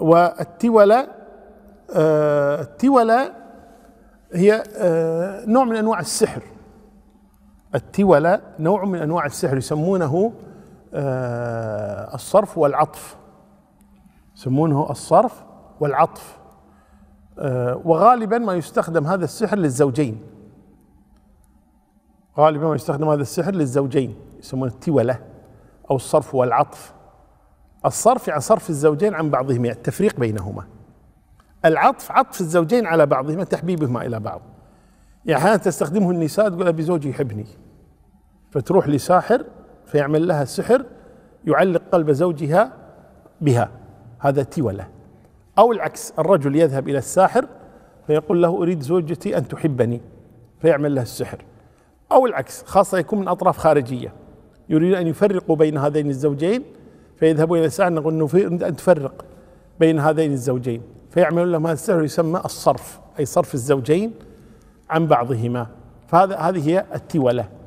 والتولة آه، التولة هي آه، نوع من أنواع السحر التولة نوع من أنواع السحر يسمونه آه، الصرف والعطف يسمونه الصرف والعطف وغالبا ما يستخدم هذا السحر للزوجين غالبا ما يستخدم هذا السحر للزوجين يسمونه التولة أو الصرف والعطف الصرف عن يعني صرف الزوجين عن بعضهما يعني التفريق بينهما العطف عطف الزوجين على بعضهما تحبيبهما الى بعض يعني احيانا تستخدمه النساء تقول ابي زوجي يحبني فتروح لساحر فيعمل لها سحر يعلق قلب زوجها بها هذا تولة أو العكس الرجل يذهب إلى الساحر فيقول له أريد زوجتي أن تحبني فيعمل لها السحر أو العكس خاصة يكون من أطراف خارجية يريد أن يفرقوا بين هذين الزوجين فيذهبوا إلى السعر نقول أنه في أن تفرق بين هذين الزوجين فيعملون له ما يسمى الصرف أي صرف الزوجين عن بعضهما فهذا هذه هي التولة